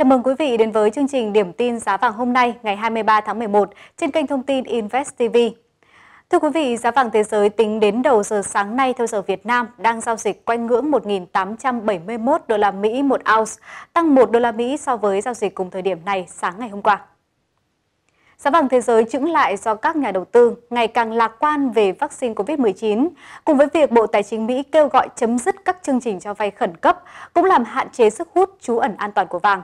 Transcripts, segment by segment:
Chào mừng quý vị đến với chương trình Điểm tin giá vàng hôm nay ngày 23 tháng 11 trên kênh thông tin Invest TV. Thưa quý vị, giá vàng thế giới tính đến đầu giờ sáng nay theo giờ Việt Nam đang giao dịch quanh ngưỡng 1.871 đô la Mỹ một ounce, tăng 1 đô la Mỹ so với giao dịch cùng thời điểm này sáng ngày hôm qua. Giá vàng thế giới chững lại do các nhà đầu tư ngày càng lạc quan về vaccine COVID-19, cùng với việc Bộ Tài chính Mỹ kêu gọi chấm dứt các chương trình cho vay khẩn cấp, cũng làm hạn chế sức hút trú ẩn an toàn của vàng.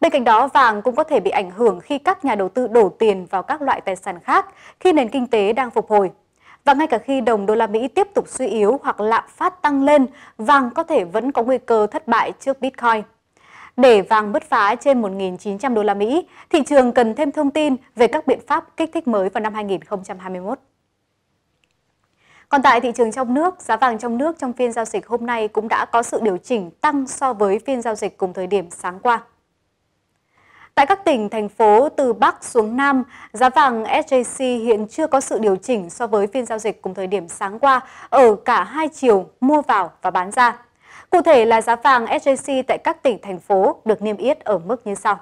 Bên cạnh đó, vàng cũng có thể bị ảnh hưởng khi các nhà đầu tư đổ tiền vào các loại tài sản khác khi nền kinh tế đang phục hồi. Và ngay cả khi đồng đô la Mỹ tiếp tục suy yếu hoặc lạm phát tăng lên, vàng có thể vẫn có nguy cơ thất bại trước Bitcoin. Để vàng bứt phá trên 1.900 đô la Mỹ, thị trường cần thêm thông tin về các biện pháp kích thích mới vào năm 2021. Còn tại thị trường trong nước, giá vàng trong nước trong phiên giao dịch hôm nay cũng đã có sự điều chỉnh tăng so với phiên giao dịch cùng thời điểm sáng qua. Tại các tỉnh, thành phố từ Bắc xuống Nam, giá vàng SJC hiện chưa có sự điều chỉnh so với phiên giao dịch cùng thời điểm sáng qua ở cả hai chiều mua vào và bán ra. Cụ thể là giá vàng SJC tại các tỉnh, thành phố được niêm yết ở mức như sau.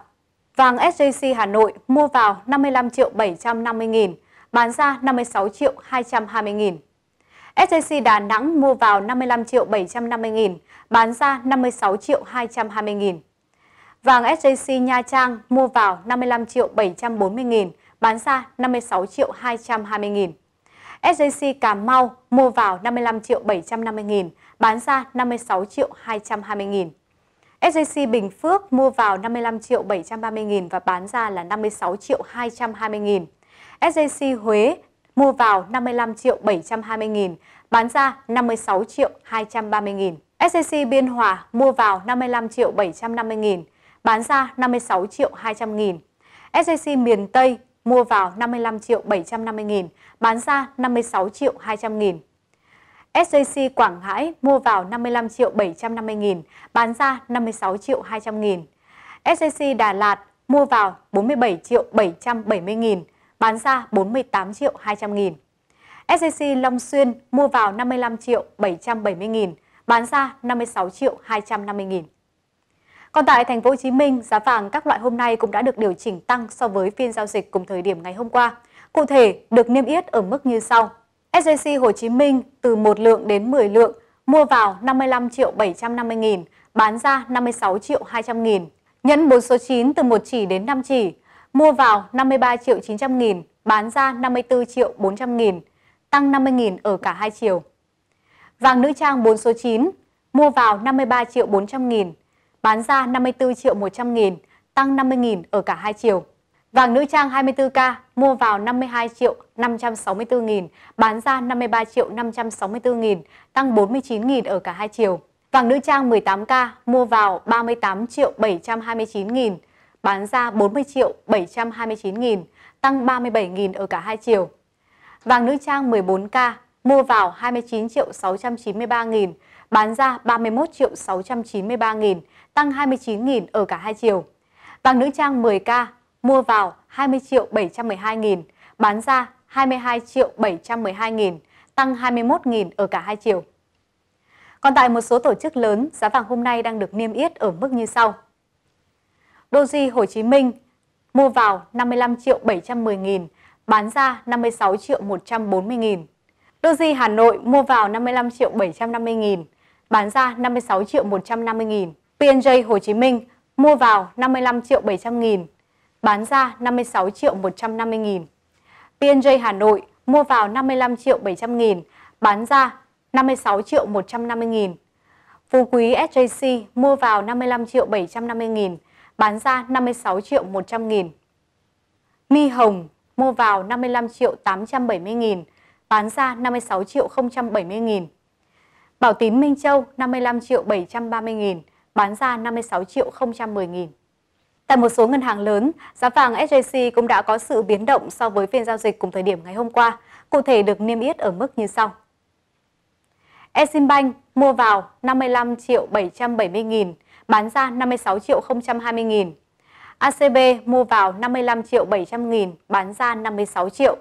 Vàng SJC Hà Nội mua vào 55 triệu 750 nghìn, bán ra 56 triệu 220 nghìn. SJC Đà Nẵng mua vào 55 triệu 750 nghìn, bán ra 56 triệu 220 nghìn. Vàng SJC Nha Trang mua vào 55 triệu 740 nghìn, bán ra 56 triệu 220 nghìn. SJC Cà Mau mua vào 55 triệu 750 nghìn, bán ra 56 triệu 220 nghìn. SJC Bình Phước mua vào 55 triệu 730 nghìn và bán ra là 56 triệu 220 nghìn. SJC Huế mua vào 55 triệu 720 nghìn, bán ra 56 triệu 230 nghìn. SJC Biên Hòa mua vào 55 triệu 750 nghìn, bán ra 56 triệu 200 nghìn. SJC miền Tây mua vào 55 triệu 750 nghìn, bán ra 56 triệu 200 nghìn. SJC Quảng Ngãi mua vào 55 triệu 750 nghìn, bán ra 56 triệu 200 nghìn. SJC Đà Lạt mua vào 47 triệu 770 nghìn, bán ra 48 triệu 200 nghìn. SJC Long Xuyên mua vào 55 triệu 770 nghìn, bán ra 56 triệu 250 nghìn. Còn tại thành phố Hồ Chí Minh, giá vàng các loại hôm nay cũng đã được điều chỉnh tăng so với phiên giao dịch cùng thời điểm ngày hôm qua. Cụ thể, được niêm yết ở mức như sau. SJC Hồ Chí Minh từ 1 lượng đến 10 lượng, mua vào 55 triệu 750 nghìn, bán ra 56 triệu 200 nghìn. Nhẫn 4 số 9 từ 1 chỉ đến 5 chỉ, mua vào 53 triệu 900 nghìn, bán ra 54 triệu 400 nghìn, tăng 50 nghìn ở cả hai chiều. Vàng nữ trang 4 số 9, mua vào 53 triệu 400 nghìn, bán ra 54 triệu 100 nghìn, tăng 50 nghìn ở cả hai chiều. Vàng nữ trang 24K mua vào 52 triệu 564 nghìn, bán ra 53 triệu 564 nghìn, tăng 49 nghìn ở cả hai chiều. Vàng nữ trang 18K mua vào 38 triệu 729 nghìn, bán ra 40 triệu 729 nghìn, tăng 37 nghìn ở cả hai chiều. Vàng nữ trang 14K mua vào 29 triệu 693 nghìn, bán ra 31 triệu 693 nghìn, tăng 29.000 ở cả hai chiều. Vàng nữ trang 10K mua vào 20 triệu 712 nghìn, bán ra 22 triệu 712 nghìn, tăng 21 nghìn ở cả hai chiều. Còn tại một số tổ chức lớn, giá vàng hôm nay đang được niêm yết ở mức như sau. Doji Hồ Chí Minh mua vào 55 triệu 710 nghìn, bán ra 56 triệu 140 nghìn. Doji Hà Nội mua vào 55 triệu 750 nghìn, bán ra 56 triệu 150 nghìn. P&J Hồ Chí Minh mua vào 55 triệu 700 nghìn, bán ra 56 triệu 150 nghìn. P&J Hà Nội mua vào 55 triệu 700 nghìn, bán ra 56 triệu 150 nghìn. Phú Quý SJC mua vào 55 triệu 750 nghìn, bán ra 56 triệu 100 nghìn. My Hồng mua vào 55 triệu 870 nghìn, bán ra 56 triệu 070 nghìn. Bảo Tín Minh Châu 55 triệu 730 nghìn, bán ra 56 triệu 010 nghìn. Tại một số ngân hàng lớn, giá vàng SJC cũng đã có sự biến động so với phiên giao dịch cùng thời điểm ngày hôm qua, cụ thể được niêm yết ở mức như sau. Eximbank mua vào 55 triệu 770 nghìn, bán ra 56 triệu 020 nghìn. ACB mua vào 55 triệu 700 nghìn, bán ra 56 triệu.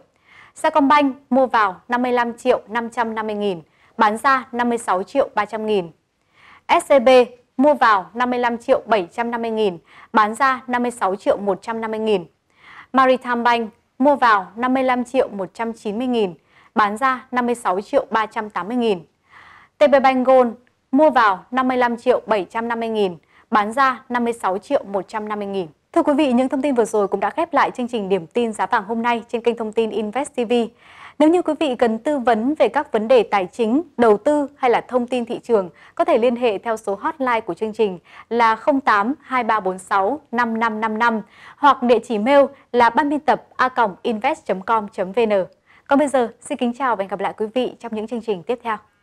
Sacombank mua vào 55 triệu 550 nghìn, bán ra 56 triệu 300 nghìn. SCB mua vào 55 triệu 750 nghìn, bán ra 56 triệu 150 nghìn. Maritime Bank mua vào 55 triệu 190 nghìn, bán ra 56 triệu 380 nghìn. TB Bank Gold mua vào 55 triệu 750 nghìn, bán ra 56 triệu 150 nghìn. Thưa quý vị, những thông tin vừa rồi cũng đã khép lại chương trình điểm tin giá vàng hôm nay trên kênh thông tin Invest TV. Nếu như quý vị cần tư vấn về các vấn đề tài chính, đầu tư hay là thông tin thị trường, có thể liên hệ theo số hotline của chương trình là 08 2346 5555 hoặc địa chỉ mail là ban biên tập a.invest.com.vn. Còn bây giờ, xin kính chào và hẹn gặp lại quý vị trong những chương trình tiếp theo.